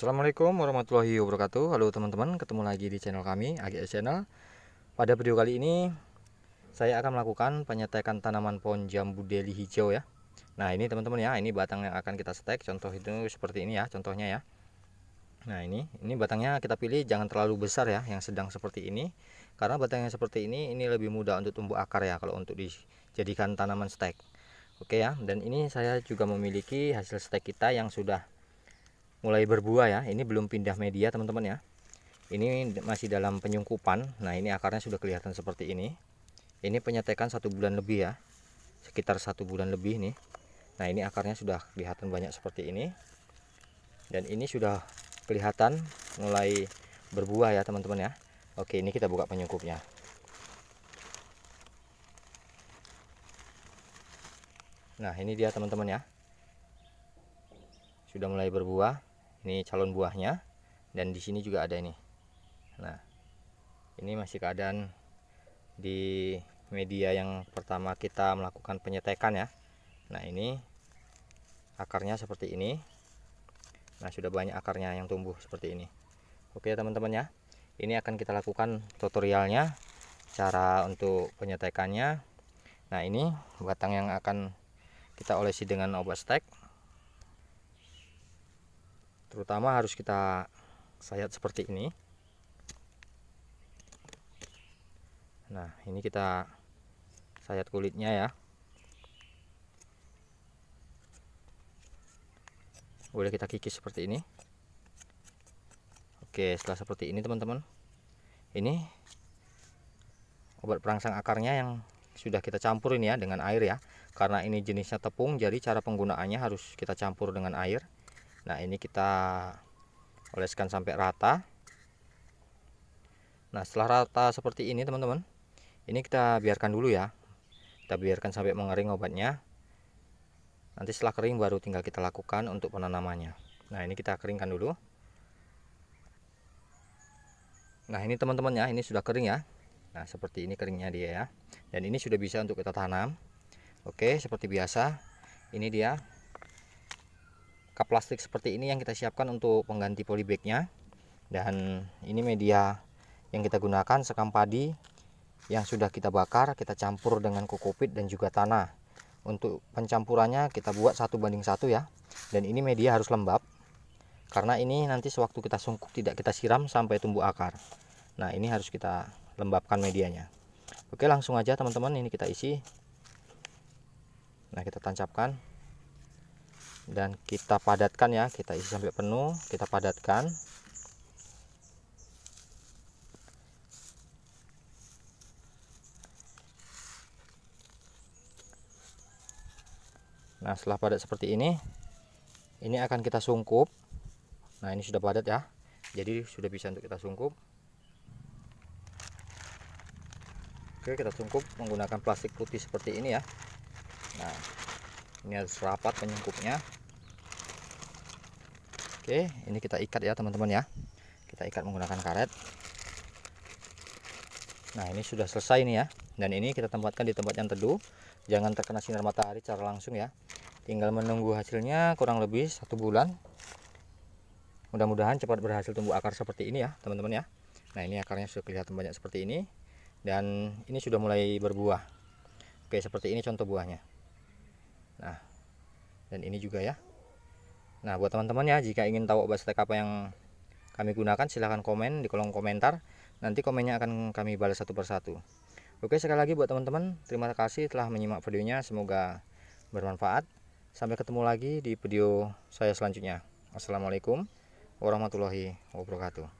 Assalamualaikum warahmatullahi wabarakatuh Halo teman-teman ketemu lagi di channel kami AGS Channel Pada video kali ini Saya akan melakukan penyetekan tanaman pohon jambu deli hijau ya Nah ini teman-teman ya ini batang yang akan kita setek Contoh itu seperti ini ya contohnya ya Nah ini ini batangnya kita pilih jangan terlalu besar ya yang sedang seperti ini Karena batangnya seperti ini ini lebih mudah untuk tumbuh akar ya Kalau untuk dijadikan tanaman stek Oke ya dan ini saya juga memiliki hasil stek kita yang sudah mulai berbuah ya ini belum pindah media teman-teman ya ini masih dalam penyungkupan nah ini akarnya sudah kelihatan seperti ini ini penyetekan satu bulan lebih ya sekitar satu bulan lebih nih nah ini akarnya sudah kelihatan banyak seperti ini dan ini sudah kelihatan mulai berbuah ya teman-teman ya oke ini kita buka penyungkupnya Nah ini dia teman-teman ya Sudah mulai berbuah ini calon buahnya dan di sini juga ada ini nah ini masih keadaan di media yang pertama kita melakukan penyetekan ya nah ini akarnya seperti ini nah sudah banyak akarnya yang tumbuh seperti ini oke teman-teman ya ini akan kita lakukan tutorialnya cara untuk penyetekannya nah ini batang yang akan kita olesi dengan obat stek terutama harus kita sayat seperti ini nah ini kita sayat kulitnya ya boleh kita kikis seperti ini oke setelah seperti ini teman-teman ini obat perangsang akarnya yang sudah kita campur ini ya dengan air ya karena ini jenisnya tepung jadi cara penggunaannya harus kita campur dengan air nah ini kita oleskan sampai rata nah setelah rata seperti ini teman-teman ini kita biarkan dulu ya kita biarkan sampai mengering obatnya nanti setelah kering baru tinggal kita lakukan untuk penanamannya nah ini kita keringkan dulu nah ini teman-teman ya ini sudah kering ya nah seperti ini keringnya dia ya dan ini sudah bisa untuk kita tanam oke seperti biasa ini dia kap plastik seperti ini yang kita siapkan untuk pengganti polybagnya dan ini media yang kita gunakan sekam padi yang sudah kita bakar kita campur dengan kokopit dan juga tanah untuk pencampurannya kita buat satu banding satu ya dan ini media harus lembab karena ini nanti sewaktu kita sungkup tidak kita siram sampai tumbuh akar nah ini harus kita lembabkan medianya oke langsung aja teman-teman ini kita isi nah kita tancapkan dan kita padatkan ya kita isi sampai penuh kita padatkan nah setelah padat seperti ini ini akan kita sungkup nah ini sudah padat ya jadi sudah bisa untuk kita sungkup Oke, kita sungkup menggunakan plastik putih seperti ini ya. Nah, ini harus rapat penyungkupnya. Oke, ini kita ikat ya teman-teman ya. Kita ikat menggunakan karet. Nah, ini sudah selesai nih ya. Dan ini kita tempatkan di tempat yang teduh. Jangan terkena sinar matahari secara langsung ya. Tinggal menunggu hasilnya kurang lebih satu bulan. Mudah-mudahan cepat berhasil tumbuh akar seperti ini ya, teman-teman ya. Nah, ini akarnya sudah kelihatan banyak seperti ini. Dan ini sudah mulai berbuah. Oke, seperti ini contoh buahnya. Nah, dan ini juga ya. Nah, buat teman-teman ya, jika ingin tahu obat stek apa yang kami gunakan, silahkan komen di kolom komentar. Nanti komennya akan kami balas satu persatu. Oke, sekali lagi buat teman-teman, terima kasih telah menyimak videonya. Semoga bermanfaat. Sampai ketemu lagi di video saya selanjutnya. Assalamualaikum warahmatullahi wabarakatuh.